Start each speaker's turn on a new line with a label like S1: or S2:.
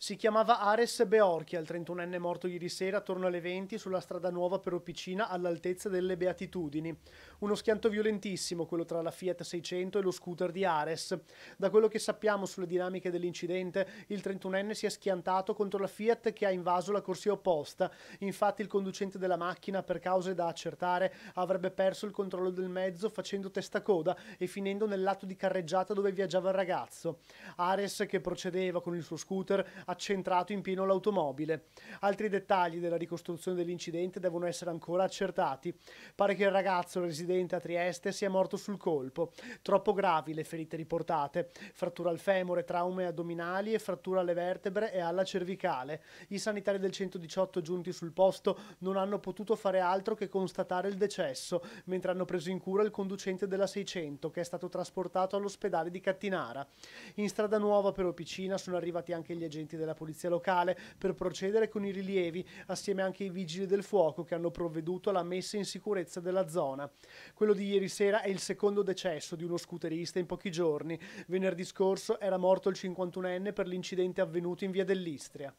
S1: Si chiamava Ares Beorchia, il 31enne morto ieri sera attorno alle 20 sulla strada nuova per Opicina all'altezza delle Beatitudini. Uno schianto violentissimo, quello tra la Fiat 600 e lo scooter di Ares. Da quello che sappiamo sulle dinamiche dell'incidente, il 31enne si è schiantato contro la Fiat che ha invaso la corsia opposta. Infatti il conducente della macchina, per cause da accertare, avrebbe perso il controllo del mezzo facendo testacoda e finendo nel lato di carreggiata dove viaggiava il ragazzo. Ares, che procedeva con il suo scooter, accentrato in pieno l'automobile. Altri dettagli della ricostruzione dell'incidente devono essere ancora accertati. Pare che il ragazzo residente a Trieste sia morto sul colpo. Troppo gravi le ferite riportate. Frattura al femore, traume addominali e frattura alle vertebre e alla cervicale. I sanitari del 118 giunti sul posto non hanno potuto fare altro che constatare il decesso, mentre hanno preso in cura il conducente della 600 che è stato trasportato all'ospedale di Cattinara. In strada nuova per Opicina sono arrivati anche gli agenti della polizia locale per procedere con i rilievi, assieme anche ai vigili del fuoco che hanno provveduto alla messa in sicurezza della zona. Quello di ieri sera è il secondo decesso di uno scooterista in pochi giorni. Venerdì scorso era morto il 51enne per l'incidente avvenuto in via dell'Istria.